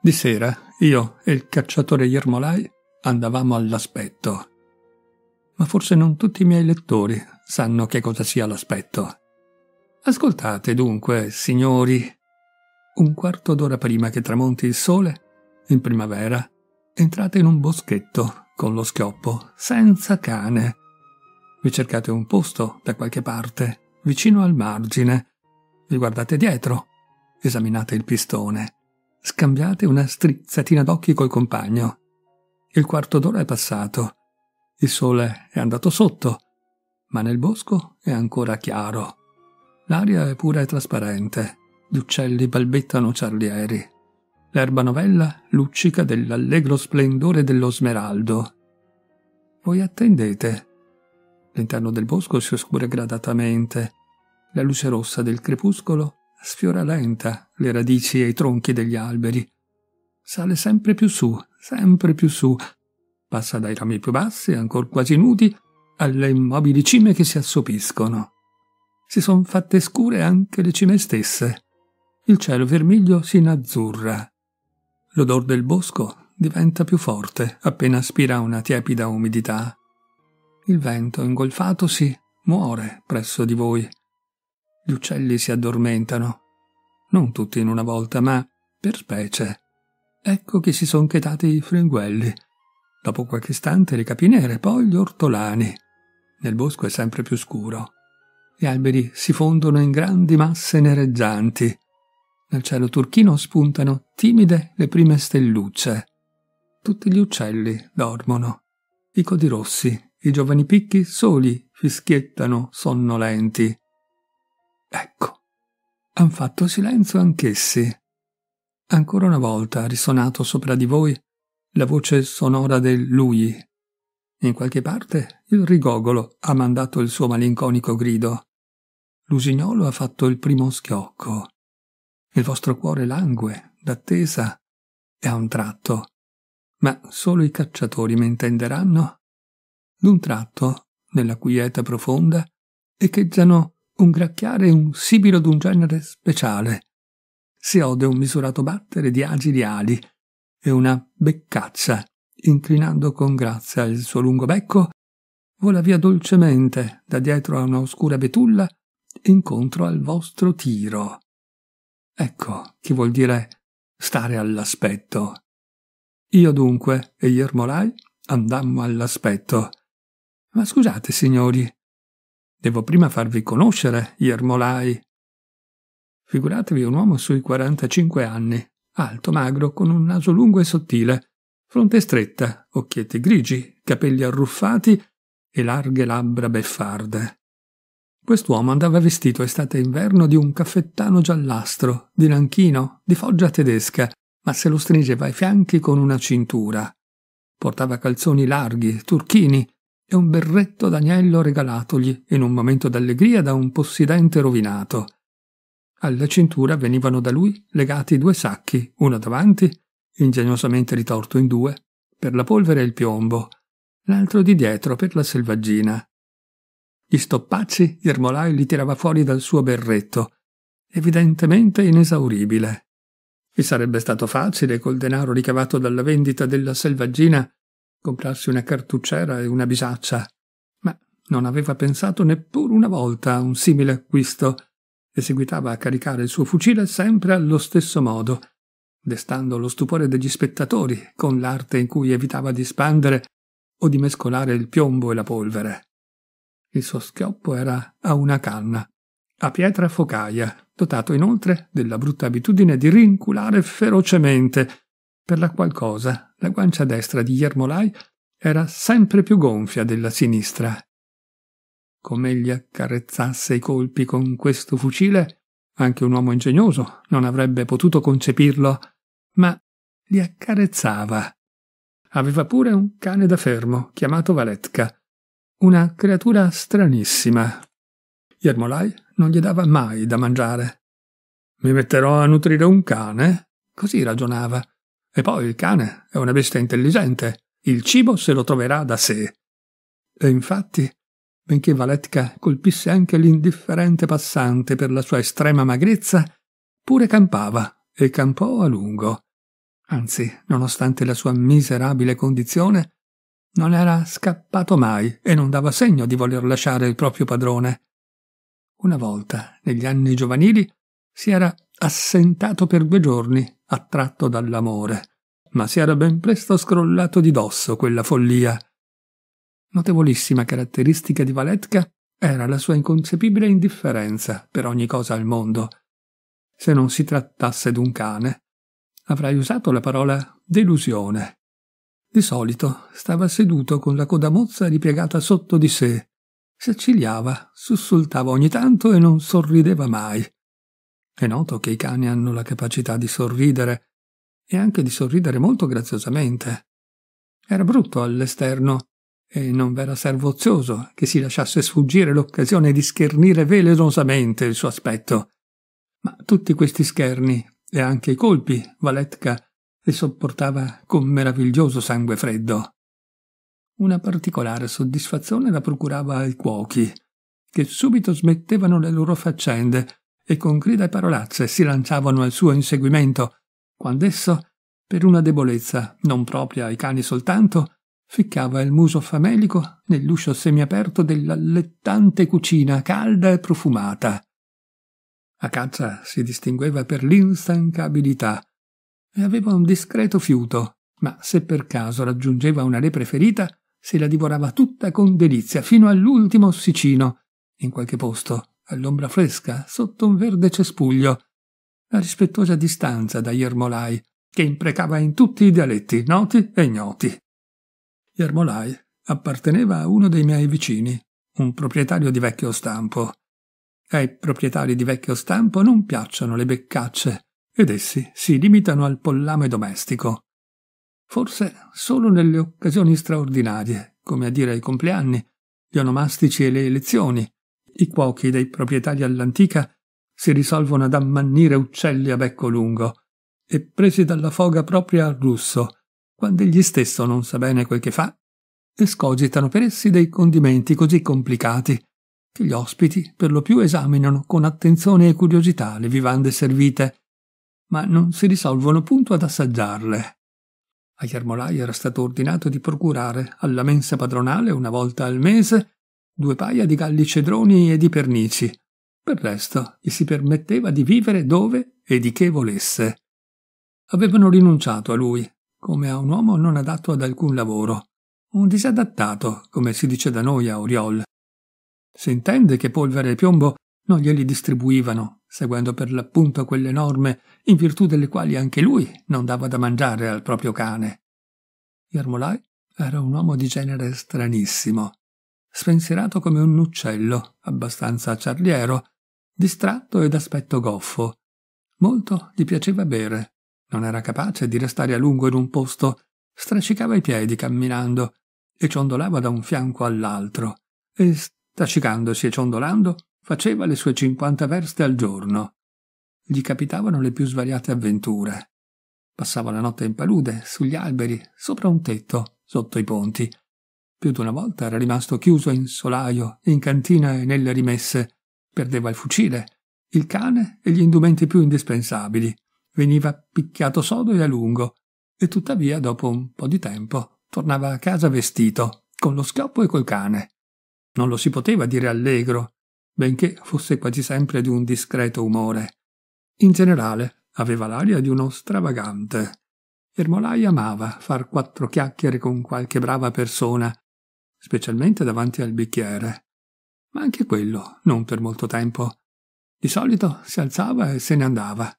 Di sera io e il cacciatore Yermolai andavamo all'aspetto. Ma forse non tutti i miei lettori sanno che cosa sia l'aspetto. Ascoltate dunque, signori. Un quarto d'ora prima che tramonti il sole, in primavera, entrate in un boschetto con lo schioppo, senza cane. Vi cercate un posto da qualche parte, vicino al margine. Vi guardate dietro, esaminate il pistone Scambiate una strizzatina d'occhi col compagno. Il quarto d'ora è passato. Il sole è andato sotto, ma nel bosco è ancora chiaro. L'aria è pura e trasparente. Gli uccelli balbettano ciarlieri. L'erba novella luccica dell'allegro splendore dello smeraldo. Voi attendete. L'interno del bosco si oscura gradatamente. La luce rossa del crepuscolo sfiora lenta le radici e i tronchi degli alberi. Sale sempre più su, sempre più su, passa dai rami più bassi, ancor quasi nudi, alle immobili cime che si assopiscono. Si son fatte scure anche le cime stesse. Il cielo vermiglio si inazzurra. L'odor del bosco diventa più forte appena aspira una tiepida umidità. Il vento ingolfatosi muore presso di voi gli uccelli si addormentano. Non tutti in una volta, ma per specie. Ecco che si sono chetati i fringuelli. Dopo qualche istante le capinere, poi gli ortolani. Nel bosco è sempre più scuro. Gli alberi si fondono in grandi masse nereggianti. Nel cielo turchino spuntano timide le prime stellucce. Tutti gli uccelli dormono. I codi rossi, i giovani picchi soli fischiettano sonnolenti. Ecco, han fatto silenzio anch'essi. Ancora una volta ha risonato sopra di voi la voce sonora del lui. In qualche parte il rigogolo ha mandato il suo malinconico grido. L'usignolo ha fatto il primo schiocco. Il vostro cuore langue, d'attesa, e a un tratto, ma solo i cacciatori mi intenderanno, d'un tratto, nella quiete profonda, echeggiano un gracchiare e un sibilo d'un genere speciale. Si ode un misurato battere di agili ali e una beccaccia, inclinando con grazia il suo lungo becco, vola via dolcemente da dietro a una oscura betulla incontro al vostro tiro. Ecco che vuol dire stare all'aspetto. Io dunque e ermolai andammo all'aspetto. Ma scusate, signori, Devo prima farvi conoscere ermolai. Figuratevi un uomo sui 45 anni, alto, magro, con un naso lungo e sottile, fronte stretta, occhietti grigi, capelli arruffati e larghe labbra beffarde. Quest'uomo andava vestito estate e inverno di un caffettano giallastro, di nanchino, di foggia tedesca, ma se lo stringeva ai fianchi con una cintura. Portava calzoni larghi, turchini, e un berretto d'agnello regalatogli in un momento d'allegria da un possidente rovinato. Alla cintura venivano da lui legati due sacchi, uno davanti, ingegnosamente ritorto in due, per la polvere e il piombo, l'altro di dietro per la selvaggina. Gli stoppacci Irmolai li tirava fuori dal suo berretto, evidentemente inesauribile. E sarebbe stato facile, col denaro ricavato dalla vendita della selvaggina, comprarsi una cartucciera e una bisaccia, ma non aveva pensato neppure una volta a un simile acquisto e seguitava a caricare il suo fucile sempre allo stesso modo, destando lo stupore degli spettatori con l'arte in cui evitava di spandere o di mescolare il piombo e la polvere. Il suo schioppo era a una canna, a pietra focaia, dotato inoltre della brutta abitudine di rinculare ferocemente per la qual la guancia destra di Yermolai era sempre più gonfia della sinistra. Com'egli accarezzasse i colpi con questo fucile, anche un uomo ingegnoso non avrebbe potuto concepirlo, ma li accarezzava. Aveva pure un cane da fermo, chiamato Valetka, una creatura stranissima. Yermolai non gli dava mai da mangiare. Mi metterò a nutrire un cane? Così ragionava, e poi il cane è una bestia intelligente, il cibo se lo troverà da sé. E infatti, benché Valetka colpisse anche l'indifferente passante per la sua estrema magrezza, pure campava e campò a lungo. Anzi, nonostante la sua miserabile condizione, non era scappato mai e non dava segno di voler lasciare il proprio padrone. Una volta, negli anni giovanili, si era assentato per due giorni attratto dall'amore, ma si era ben presto scrollato di dosso quella follia. Notevolissima caratteristica di Valetka era la sua inconcepibile indifferenza per ogni cosa al mondo. Se non si trattasse d'un cane, avrei usato la parola delusione. Di solito stava seduto con la coda mozza ripiegata sotto di sé, si accigliava, sussultava ogni tanto e non sorrideva mai. È noto che i cani hanno la capacità di sorridere, e anche di sorridere molto graziosamente. Era brutto all'esterno, e non v'era servo ozioso che si lasciasse sfuggire l'occasione di schernire velenosamente il suo aspetto. Ma tutti questi scherni, e anche i colpi, Valetka li sopportava con meraviglioso sangue freddo. Una particolare soddisfazione la procurava ai cuochi, che subito smettevano le loro faccende e con grida e parolazze si lanciavano al suo inseguimento, quando esso, per una debolezza non propria ai cani soltanto, ficcava il muso famelico nell'uscio semiaperto dell'allettante cucina calda e profumata. A caccia si distingueva per l'instancabilità e aveva un discreto fiuto, ma se per caso raggiungeva una lepre ferita, se la divorava tutta con delizia fino all'ultimo ossicino, in qualche posto, all'ombra fresca, sotto un verde cespuglio, a rispettosa distanza da Iermolai, che imprecava in tutti i dialetti, noti e ignoti. Iermolai apparteneva a uno dei miei vicini, un proprietario di vecchio stampo. Ai proprietari di vecchio stampo non piacciono le beccacce ed essi si limitano al pollame domestico. Forse solo nelle occasioni straordinarie, come a dire ai compleanni, gli onomastici e le elezioni, i cuochi dei proprietari all'antica si risolvono ad ammannire uccelli a becco lungo e presi dalla foga propria al russo, quando egli stesso non sa bene quel che fa, escogitano per essi dei condimenti così complicati che gli ospiti per lo più esaminano con attenzione e curiosità le vivande servite, ma non si risolvono punto ad assaggiarle. A Jarmolai era stato ordinato di procurare alla mensa padronale una volta al mese due paia di galli cedroni e di pernici. Per resto, gli si permetteva di vivere dove e di che volesse. Avevano rinunciato a lui, come a un uomo non adatto ad alcun lavoro, un disadattato, come si dice da noi a Oriol. Si intende che polvere e piombo non glieli distribuivano, seguendo per l'appunto quelle norme in virtù delle quali anche lui non dava da mangiare al proprio cane. Yarmolai era un uomo di genere stranissimo spensierato come un uccello, abbastanza ciarliero, distratto ed aspetto goffo. Molto gli piaceva bere. Non era capace di restare a lungo in un posto, strascicava i piedi camminando e ciondolava da un fianco all'altro, e strascicandosi e ciondolando faceva le sue cinquanta verste al giorno. Gli capitavano le più svariate avventure. Passava la notte in palude, sugli alberi, sopra un tetto, sotto i ponti, più di una volta era rimasto chiuso in solaio, in cantina e nelle rimesse. Perdeva il fucile, il cane e gli indumenti più indispensabili. Veniva picchiato sodo e a lungo, e tuttavia dopo un po' di tempo tornava a casa vestito, con lo schioppo e col cane. Non lo si poteva dire allegro, benché fosse quasi sempre di un discreto umore. In generale aveva l'aria di uno stravagante. Ermolai amava far quattro chiacchiere con qualche brava persona specialmente davanti al bicchiere. Ma anche quello non per molto tempo. Di solito si alzava e se ne andava.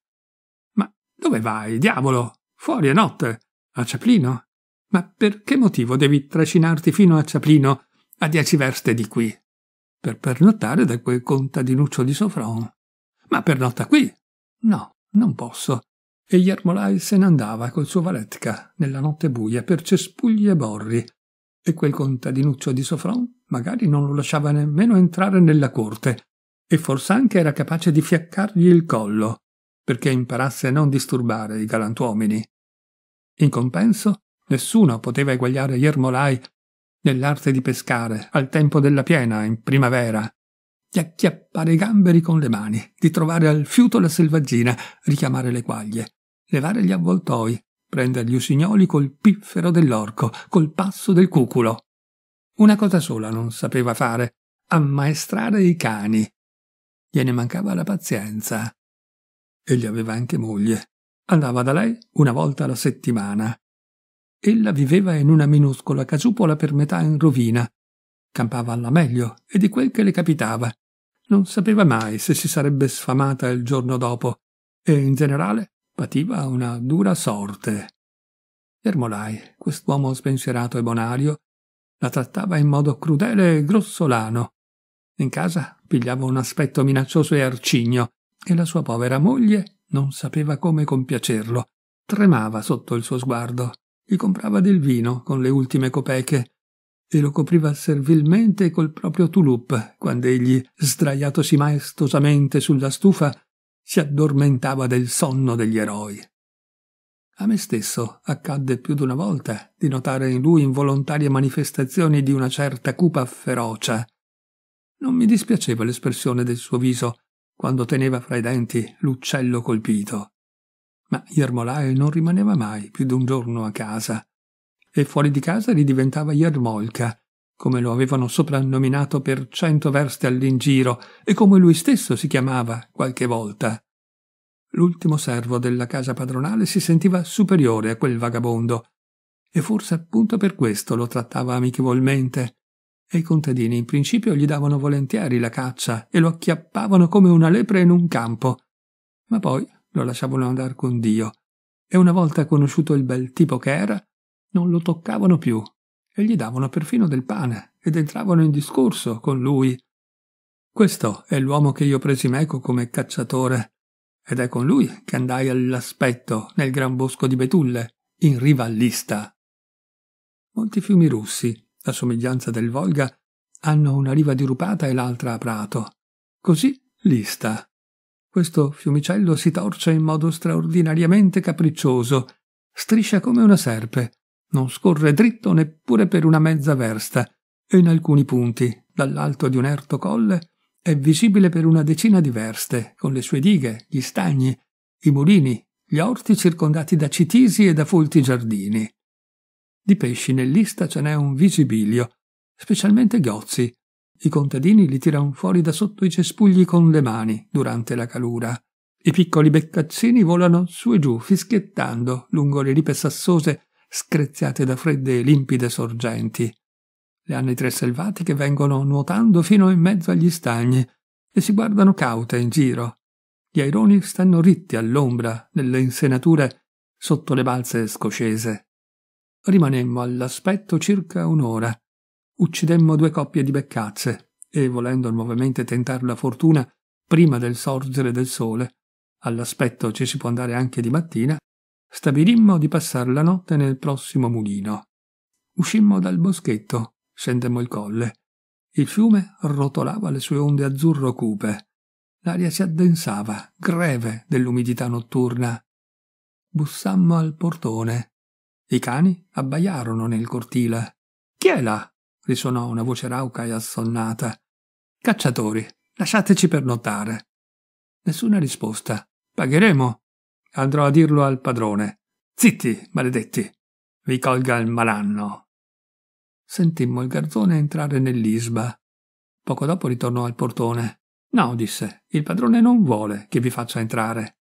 Ma dove vai, diavolo? Fuori è notte. A Ciaplino? Ma per che motivo devi trascinarti fino a Ciaplino, a dieci verste di qui? Per pernottare da quel contadinuccio di Sofron. Ma pernotta qui? No, non posso. E Yermolai se ne andava col suo Valetka nella notte buia per cespugli e borri, e quel contadinuccio di Sofron magari non lo lasciava nemmeno entrare nella corte, e fors'anche era capace di fiaccargli il collo, perché imparasse a non disturbare i galantuomini. In compenso, nessuno poteva eguagliare Iermolai nell'arte di pescare al tempo della piena, in primavera, di acchiappare i gamberi con le mani, di trovare al fiuto la selvaggina, richiamare le quaglie, levare gli avvoltoi, prender gli usignoli col piffero dell'orco, col passo del cuculo. Una cosa sola non sapeva fare, ammaestrare i cani. Gliene mancava la pazienza. Egli aveva anche moglie. Andava da lei una volta alla settimana. Ella viveva in una minuscola casupola per metà in rovina. Campava alla meglio e di quel che le capitava. Non sapeva mai se si sarebbe sfamata il giorno dopo e in generale pativa una dura sorte. Ermolai, quest'uomo spensierato e bonario, la trattava in modo crudele e grossolano. In casa pigliava un aspetto minaccioso e arcigno, e la sua povera moglie non sapeva come compiacerlo. Tremava sotto il suo sguardo, gli comprava del vino con le ultime copeche e lo copriva servilmente col proprio tulup quando egli, sdraiatosi maestosamente sulla stufa, si addormentava del sonno degli eroi. A me stesso accadde più d'una volta di notare in lui involontarie manifestazioni di una certa cupa ferocia. Non mi dispiaceva l'espressione del suo viso quando teneva fra i denti l'uccello colpito. Ma Jermolai non rimaneva mai più di un giorno a casa, e fuori di casa ridiventava Jermolka, come lo avevano soprannominato per cento verste all'ingiro e come lui stesso si chiamava qualche volta. L'ultimo servo della casa padronale si sentiva superiore a quel vagabondo e forse appunto per questo lo trattava amichevolmente. E i contadini in principio gli davano volentieri la caccia e lo acchiappavano come una lepre in un campo, ma poi lo lasciavano andare con Dio e una volta conosciuto il bel tipo che era, non lo toccavano più e gli davano perfino del pane ed entravano in discorso con lui. Questo è l'uomo che io presi meco come cacciatore, ed è con lui che andai all'aspetto nel gran bosco di Betulle, in riva all'Ista. Molti fiumi russi, a somiglianza del Volga, hanno una riva dirupata e l'altra a prato. Così l'Ista. Questo fiumicello si torce in modo straordinariamente capriccioso, striscia come una serpe, non scorre dritto neppure per una mezza versta e in alcuni punti, dall'alto di un erto colle, è visibile per una decina di verste, con le sue dighe, gli stagni, i mulini, gli orti circondati da citisi e da folti giardini. Di pesci nell'ista ce n'è un visibilio, specialmente ghiozzi. I contadini li tirano fuori da sotto i cespugli con le mani durante la calura. I piccoli beccaccini volano su e giù, fischiettando lungo le ripe sassose screziate da fredde e limpide sorgenti. Le anitre selvatiche vengono nuotando fino in mezzo agli stagni e si guardano caute in giro. Gli aironi stanno ritti all'ombra nelle insenature sotto le balze scoscese. Rimanemmo all'aspetto circa un'ora. Uccidemmo due coppie di beccazze e, volendo nuovamente tentare la fortuna prima del sorgere del sole, all'aspetto ci si può andare anche di mattina, Stabilimmo di passar la notte nel prossimo mulino. Uscimmo dal boschetto, scendemmo il colle. Il fiume rotolava le sue onde azzurro cupe. L'aria si addensava, greve dell'umidità notturna. Bussammo al portone. I cani abbaiarono nel cortile. Chi è là? risuonò una voce rauca e assonnata. Cacciatori, lasciateci pernottare. Nessuna risposta. Pagheremo, Andrò a dirlo al padrone. Zitti, maledetti! Vi colga il malanno! Sentimmo il garzone entrare nell'isba. Poco dopo ritornò al portone. No, disse, il padrone non vuole che vi faccia entrare.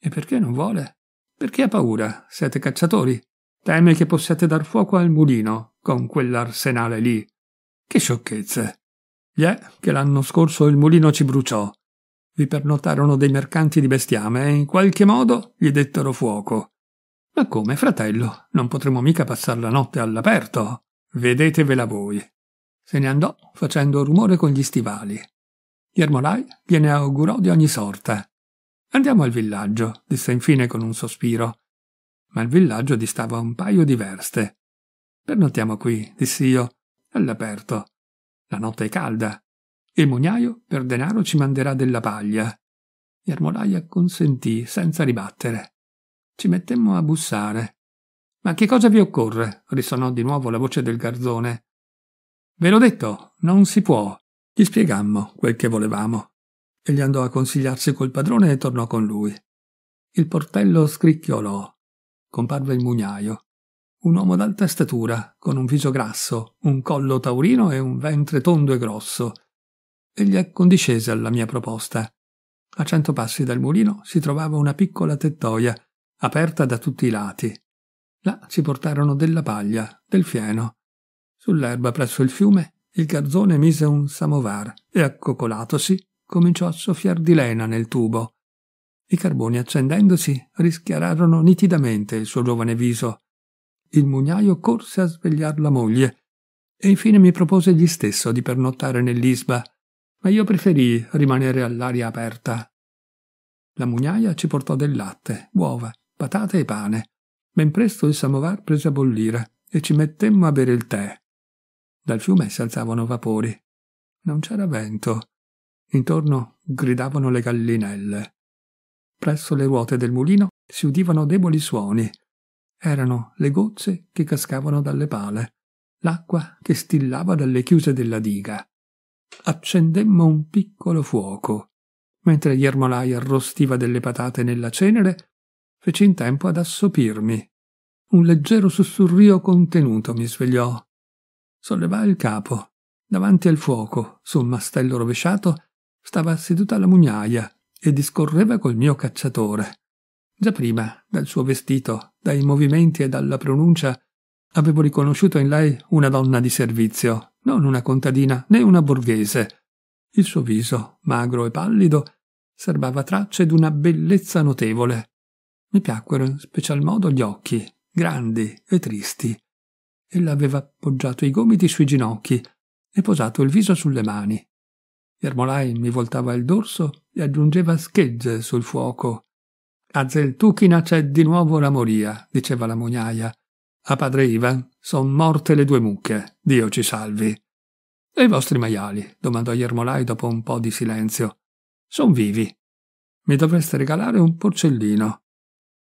E perché non vuole? Perché ha paura. Siete cacciatori. Teme che possiate dar fuoco al mulino con quell'arsenale lì. Che sciocchezze. Gli è che l'anno scorso il mulino ci bruciò vi pernotarono dei mercanti di bestiame e eh, in qualche modo gli dettero fuoco. Ma come, fratello, non potremo mica passare la notte all'aperto. Vedetevela voi. Se ne andò facendo rumore con gli stivali. Ermolai gliene augurò di ogni sorta. Andiamo al villaggio, disse infine con un sospiro. Ma il villaggio distava un paio di verste. Pernottiamo qui, dissi io, all'aperto. La notte è calda, il mugnaio per denaro ci manderà della paglia. Ermolai acconsentì senza ribattere. Ci mettemmo a bussare. Ma che cosa vi occorre? risonò di nuovo la voce del garzone. Ve l'ho detto, non si può. Gli spiegammo quel che volevamo. Egli andò a consigliarsi col padrone e tornò con lui. Il portello scricchiolò. Comparve il mugnaio. Un uomo d'alta statura, con un viso grasso, un collo taurino e un ventre tondo e grosso Egli accondiscese alla mia proposta. A cento passi dal mulino si trovava una piccola tettoia, aperta da tutti i lati. Là si portarono della paglia, del fieno. Sull'erba presso il fiume il garzone mise un samovar e, accoccolatosi, cominciò a soffiar di lena nel tubo. I carboni accendendosi rischiararono nitidamente il suo giovane viso. Il mugnaio corse a svegliar la moglie e infine mi propose egli stesso di pernottare nell'isba ma io preferii rimanere all'aria aperta. La mugnaia ci portò del latte, uova, patate e pane. Ben presto il samovar prese a bollire e ci mettemmo a bere il tè. Dal fiume si alzavano vapori. Non c'era vento. Intorno gridavano le gallinelle. Presso le ruote del mulino si udivano deboli suoni. Erano le gocce che cascavano dalle pale, l'acqua che stillava dalle chiuse della diga accendemmo un piccolo fuoco. Mentre Iermolai arrostiva delle patate nella cenere, feci in tempo ad assopirmi. Un leggero sussurrio contenuto mi svegliò. Sollevai il capo. Davanti al fuoco, sul mastello rovesciato, stava seduta la mugnaia e discorreva col mio cacciatore. Già prima, dal suo vestito, dai movimenti e dalla pronuncia, avevo riconosciuto in lei una donna di servizio, non una contadina né una borghese. Il suo viso, magro e pallido, serbava tracce d'una bellezza notevole. Mi piacquero in special modo gli occhi, grandi e tristi. Ella aveva poggiato i gomiti sui ginocchi e posato il viso sulle mani. Ermolai mi voltava il dorso e aggiungeva schegge sul fuoco. A Zeltuchina c'è di nuovo la moria, diceva la mugnaia, a padre Ivan son morte le due mucche, Dio ci salvi. E i vostri maiali? domandò Iermolai dopo un po' di silenzio. Son vivi. Mi dovreste regalare un porcellino.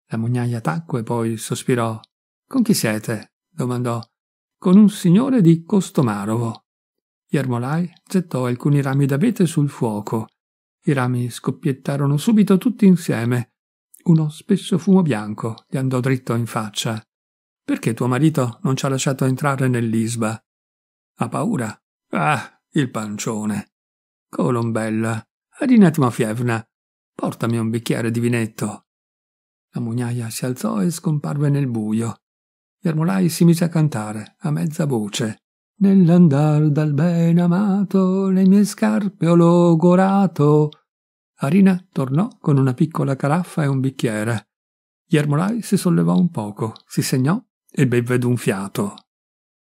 La mugnaia tacque, poi sospirò. Con chi siete? domandò. Con un signore di Costomarovo. Iermolai gettò alcuni rami d'abete sul fuoco. I rami scoppiettarono subito tutti insieme. Uno spesso fumo bianco gli andò dritto in faccia. Perché tuo marito non ci ha lasciato entrare nell'isba? Ha paura? Ah, il pancione. Colombella, Arina Timofievna, portami un bicchiere di vinetto. La mugnaia si alzò e scomparve nel buio. Ermolai si mise a cantare, a mezza voce. Nell'andar dal ben amato, le mie scarpe ho logorato. Arina tornò con una piccola caraffa e un bicchiere. Jermolai si sollevò un poco, si segnò e bevve d'un fiato.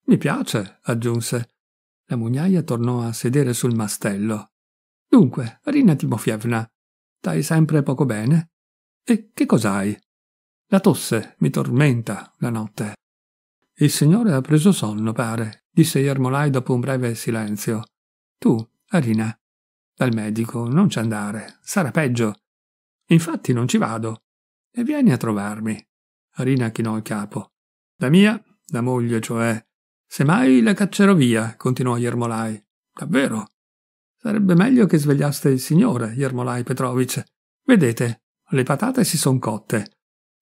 Mi piace, aggiunse. La mugnaia tornò a sedere sul mastello. Dunque, Rina Timofievna, stai sempre poco bene? E che cos'hai? La tosse mi tormenta la notte. Il signore ha preso sonno, pare, disse Ermolai dopo un breve silenzio. Tu, Arina, dal medico non ci andare, sarà peggio. Infatti non ci vado. E vieni a trovarmi. Arina chinò il capo. La mia, la moglie, cioè. Se mai la caccerò via, continuò Jermolai. Davvero? Sarebbe meglio che svegliaste il signore, Jermolai Petrovic. Vedete, le patate si son cotte.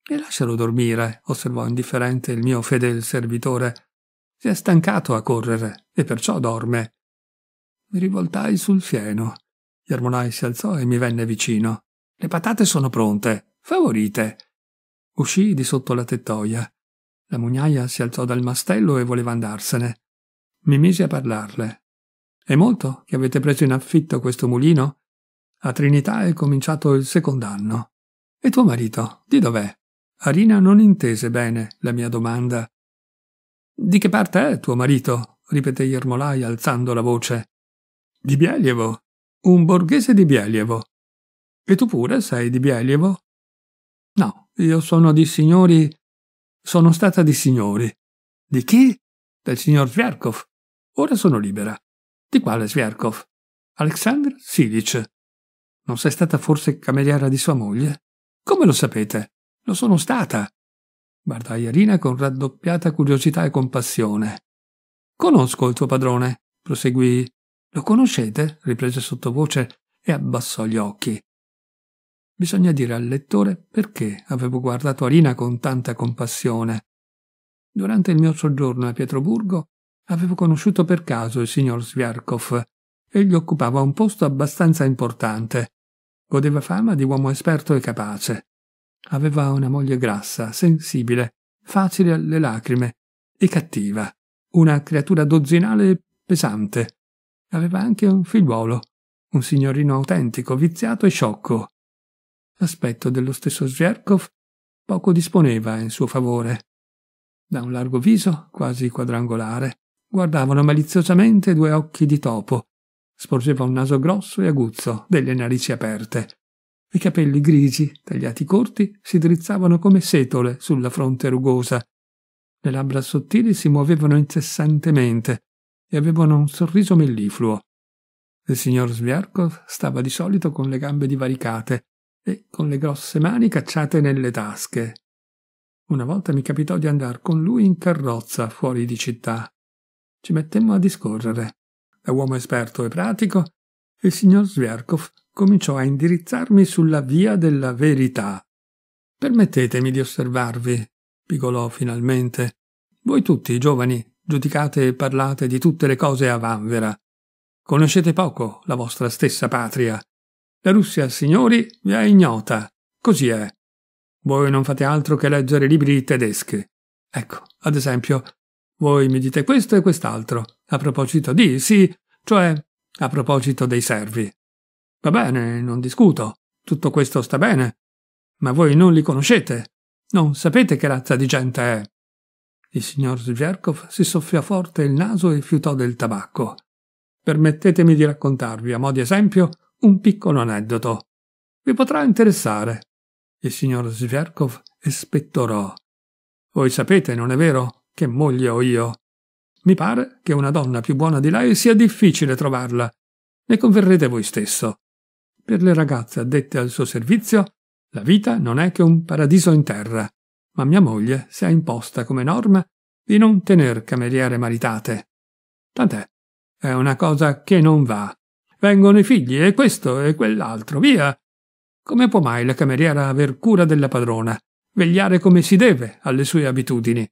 E lascialo dormire, osservò indifferente il mio fedel servitore. Si è stancato a correre e perciò dorme. Mi rivoltai sul fieno. Jermonai si alzò e mi venne vicino. Le patate sono pronte. Favorite. Uscii di sotto la tettoia. La mugnaia si alzò dal mastello e voleva andarsene. Mi misi a parlarle. È molto che avete preso in affitto questo mulino? A Trinità è cominciato il secondo anno. E tuo marito, di dov'è? Arina non intese bene la mia domanda. Di che parte è tuo marito? ripeté Jermolai alzando la voce. Di Bielievo. Un borghese di Bielievo. E tu pure sei di Bielievo? No, io sono di signori sono stata di signori. Di chi? Del signor Zverkov. Ora sono libera. Di quale Zverkov? Alexander Silic. Non sei stata forse cameriera di sua moglie? Come lo sapete? Lo sono stata. Guardai Irina con raddoppiata curiosità e compassione. Conosco il tuo padrone, proseguì. Lo conoscete? riprese sottovoce e abbassò gli occhi. Bisogna dire al lettore perché avevo guardato Alina con tanta compassione. Durante il mio soggiorno a Pietroburgo avevo conosciuto per caso il signor Sviarkov. Egli occupava un posto abbastanza importante. Godeva fama di uomo esperto e capace. Aveva una moglie grassa, sensibile, facile alle lacrime e cattiva, una creatura dozzinale e pesante. Aveva anche un figliuolo, un signorino autentico, viziato e sciocco l'aspetto dello stesso Zherkov poco disponeva in suo favore. Da un largo viso, quasi quadrangolare, guardavano maliziosamente due occhi di topo. Sporgeva un naso grosso e aguzzo, delle narici aperte. I capelli grigi, tagliati corti, si drizzavano come setole sulla fronte rugosa. Le labbra sottili si muovevano incessantemente e avevano un sorriso mellifluo. Il signor Sviarkov stava di solito con le gambe divaricate, e con le grosse mani cacciate nelle tasche. Una volta mi capitò di andare con lui in carrozza fuori di città. Ci mettemmo a discorrere. Da uomo esperto e pratico, il signor Sverkov cominciò a indirizzarmi sulla via della verità. Permettetemi di osservarvi, pigolò finalmente. Voi tutti, giovani, giudicate e parlate di tutte le cose a vanvera. Conoscete poco la vostra stessa patria la Russia, signori, vi è ignota. Così è. Voi non fate altro che leggere libri tedeschi. Ecco, ad esempio, voi mi dite questo e quest'altro, a proposito di, sì, cioè, a proposito dei servi. Va bene, non discuto, tutto questo sta bene, ma voi non li conoscete, non sapete che razza di gente è. Il signor Zvierkov si soffiò forte il naso e fiutò del tabacco. Permettetemi di raccontarvi, a mo' di esempio, un piccolo aneddoto. Vi potrà interessare. Il signor Sverkov espettorò. Voi sapete, non è vero, che moglie ho io? Mi pare che una donna più buona di lei sia difficile trovarla. Ne converrete voi stesso. Per le ragazze addette al suo servizio, la vita non è che un paradiso in terra, ma mia moglie si è imposta come norma di non tener cameriere maritate. Tant'è, è una cosa che non va vengono i figli e questo e quell'altro, via. Come può mai la cameriera aver cura della padrona, vegliare come si deve alle sue abitudini?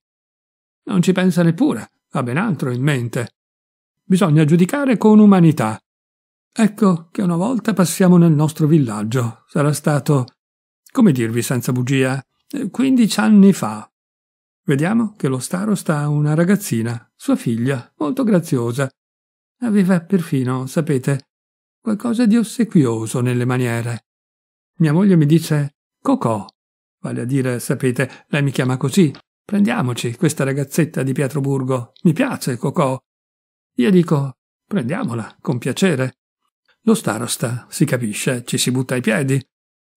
Non ci pensa neppure, ha ben altro in mente. Bisogna giudicare con umanità. Ecco che una volta passiamo nel nostro villaggio. Sarà stato, come dirvi senza bugia, quindici anni fa. Vediamo che lo staro sta una ragazzina, sua figlia, molto graziosa. Aveva perfino, sapete, qualcosa di ossequioso nelle maniere. Mia moglie mi dice Cocò, vale a dire, sapete, lei mi chiama così. Prendiamoci questa ragazzetta di Pietroburgo, mi piace Cocò. Io dico prendiamola, con piacere. Lo starosta, si capisce, ci si butta ai piedi.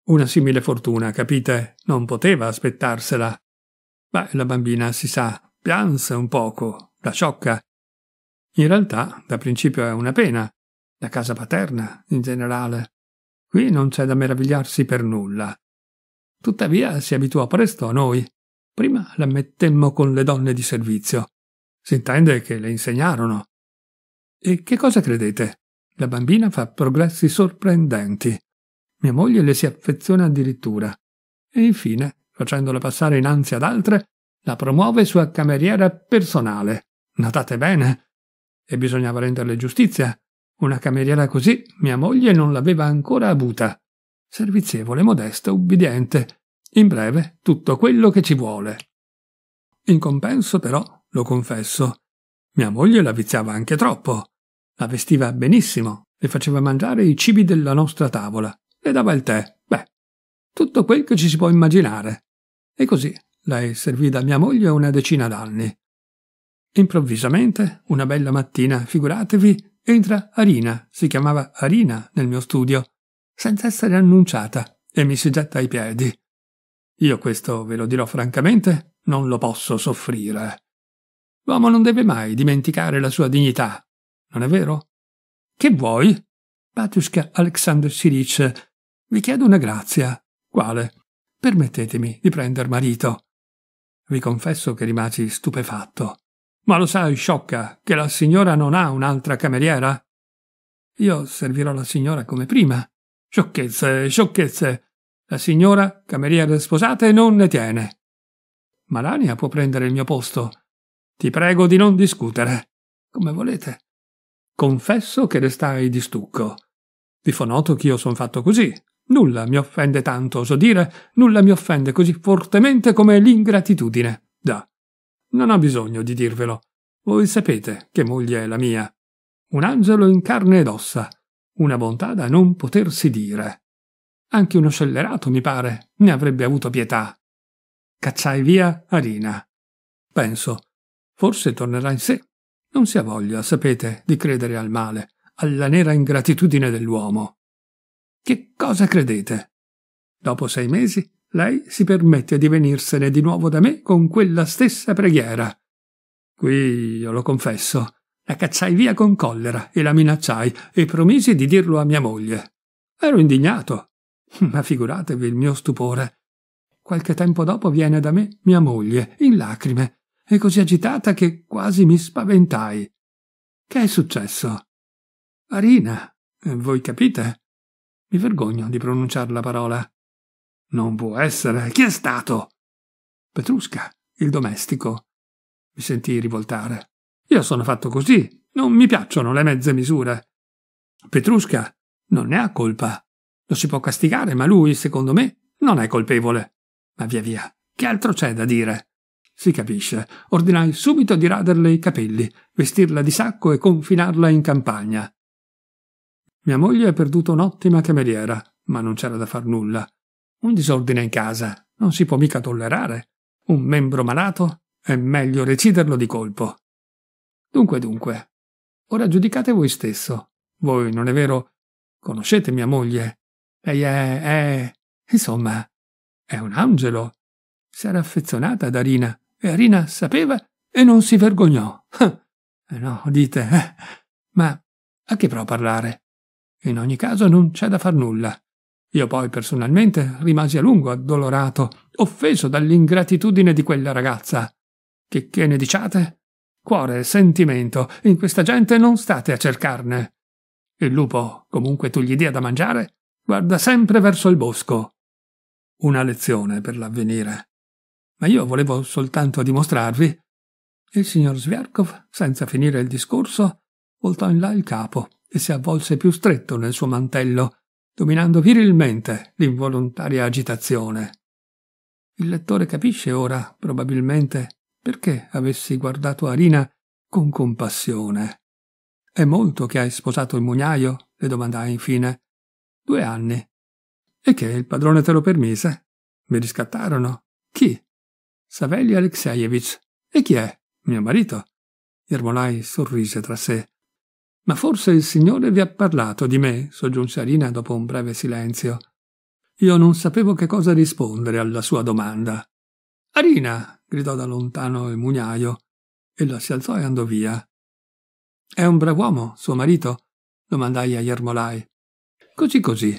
Una simile fortuna, capite, non poteva aspettarsela. Ma la bambina, si sa, pianse un poco, la sciocca. In realtà, da principio è una pena, la casa paterna in generale. Qui non c'è da meravigliarsi per nulla. Tuttavia si abituò presto a noi. Prima la mettemmo con le donne di servizio. Si intende che le insegnarono. E che cosa credete? La bambina fa progressi sorprendenti. Mia moglie le si affeziona addirittura. E infine, facendola passare innanzi ad altre, la promuove sua cameriera personale. Notate bene. E bisognava renderle giustizia. Una cameriera così mia moglie non l'aveva ancora avuta. Servizievole, modesta, ubbidiente. In breve, tutto quello che ci vuole. In compenso, però, lo confesso, mia moglie la viziava anche troppo. La vestiva benissimo, le faceva mangiare i cibi della nostra tavola, le dava il tè, beh, tutto quel che ci si può immaginare. E così lei servì da mia moglie una decina d'anni. Improvvisamente, una bella mattina, figuratevi, Entra Arina, si chiamava Arina nel mio studio, senza essere annunciata, e mi si getta ai piedi. Io questo, ve lo dirò francamente, non lo posso soffrire. L'uomo non deve mai dimenticare la sua dignità, non è vero? Che vuoi? Batushka Alexander Sirich, vi chiedo una grazia. Quale? Permettetemi di prender marito. Vi confesso che rimasi stupefatto. Ma lo sai, sciocca, che la signora non ha un'altra cameriera? Io servirò la signora come prima. Sciocchezze, sciocchezze. La signora, cameriere sposate, non ne tiene. Malania può prendere il mio posto. Ti prego di non discutere. Come volete. Confesso che restai di stucco. Vi fo noto che io son fatto così. Nulla mi offende tanto, oso dire, nulla mi offende così fortemente come l'ingratitudine. Da. Non ho bisogno di dirvelo. Voi sapete che moglie è la mia. Un angelo in carne ed ossa. Una bontà da non potersi dire. Anche uno scellerato, mi pare, ne avrebbe avuto pietà. Cacciai via Arina. Penso, forse tornerà in sé. Non si ha voglia, sapete, di credere al male, alla nera ingratitudine dell'uomo. Che cosa credete? Dopo sei mesi lei si permette di venirsene di nuovo da me con quella stessa preghiera. Qui, io lo confesso, la cacciai via con collera e la minacciai e promisi di dirlo a mia moglie. Ero indignato, hm. ma figuratevi il mio stupore. Qualche tempo dopo viene da me mia moglie, in lacrime, e così agitata che quasi mi spaventai. Che è successo? Arina, eh, voi capite? Mi vergogno di pronunciare la parola. Non può essere. Chi è stato? Petrusca, il domestico. Mi sentii rivoltare. Io sono fatto così. Non mi piacciono le mezze misure. Petrusca non ne ha colpa. Lo si può castigare, ma lui, secondo me, non è colpevole. Ma via via, che altro c'è da dire? Si capisce. Ordinai subito di raderle i capelli, vestirla di sacco e confinarla in campagna. Mia moglie ha perduto un'ottima cameriera, ma non c'era da far nulla. Un disordine in casa non si può mica tollerare. Un membro malato è meglio reciderlo di colpo. Dunque, dunque, ora giudicate voi stesso. Voi, non è vero? Conoscete mia moglie. Lei è... è... insomma, è un angelo. Si era affezionata ad Arina e Arina sapeva e non si vergognò. Eh no, dite, eh. ma a che pro parlare? In ogni caso non c'è da far nulla. Io poi personalmente rimasi a lungo addolorato, offeso dall'ingratitudine di quella ragazza. Che, che ne diciate? Cuore, sentimento, in questa gente non state a cercarne. Il lupo, comunque tu gli dia da mangiare, guarda sempre verso il bosco. Una lezione per l'avvenire. Ma io volevo soltanto dimostrarvi. Il signor Sviarkov, senza finire il discorso, voltò in là il capo e si avvolse più stretto nel suo mantello, dominando virilmente l'involontaria agitazione. Il lettore capisce ora, probabilmente, perché avessi guardato Arina con compassione. È molto che hai sposato il mugnaio? le domandai infine. Due anni. E che il padrone te lo permise? Mi riscattarono. Chi? Savelli Alexeyevich. E chi è? Mio marito. Ermolai sorrise tra sé. Ma forse il Signore vi ha parlato di me, soggiunse Alina dopo un breve silenzio. Io non sapevo che cosa rispondere alla sua domanda. Arina! gridò da lontano il mugnaio. Ella si alzò e andò via. È un brav'uomo, suo marito? domandai a Yermolai. Così così.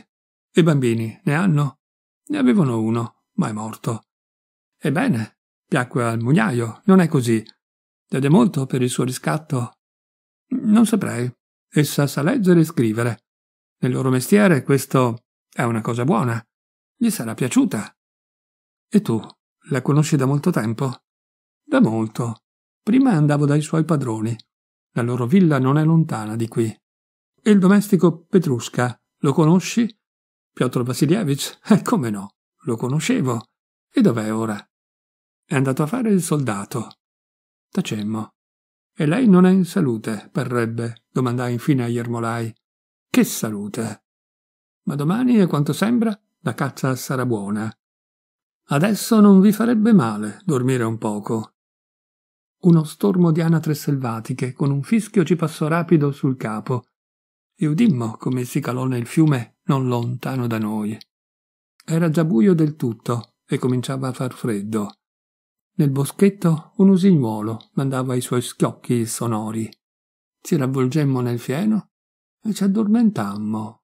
E bambini ne hanno? Ne avevano uno, ma è morto. Ebbene, piacque al mugnaio, non è così. Dede molto per il suo riscatto? Non saprei. Essa sa leggere e scrivere. Nel loro mestiere questo è una cosa buona. Gli sarà piaciuta. E tu la conosci da molto tempo? Da molto. Prima andavo dai suoi padroni. La loro villa non è lontana di qui. E il domestico Petrusca, lo conosci? Piotr Vasilievich? Eh, come no? Lo conoscevo. E dov'è ora? È andato a fare il soldato. Tacemmo. E lei non è in salute, parrebbe, domandai infine a Iermolai. Che salute? Ma domani, a quanto sembra, la caccia sarà buona. Adesso non vi farebbe male dormire un poco. Uno stormo di anatre selvatiche con un fischio ci passò rapido sul capo e udimmo come si calò nel fiume non lontano da noi. Era già buio del tutto e cominciava a far freddo. Nel boschetto un usignuolo mandava i suoi schiocchi sonori. Ci ravvolgemmo nel fieno e ci addormentammo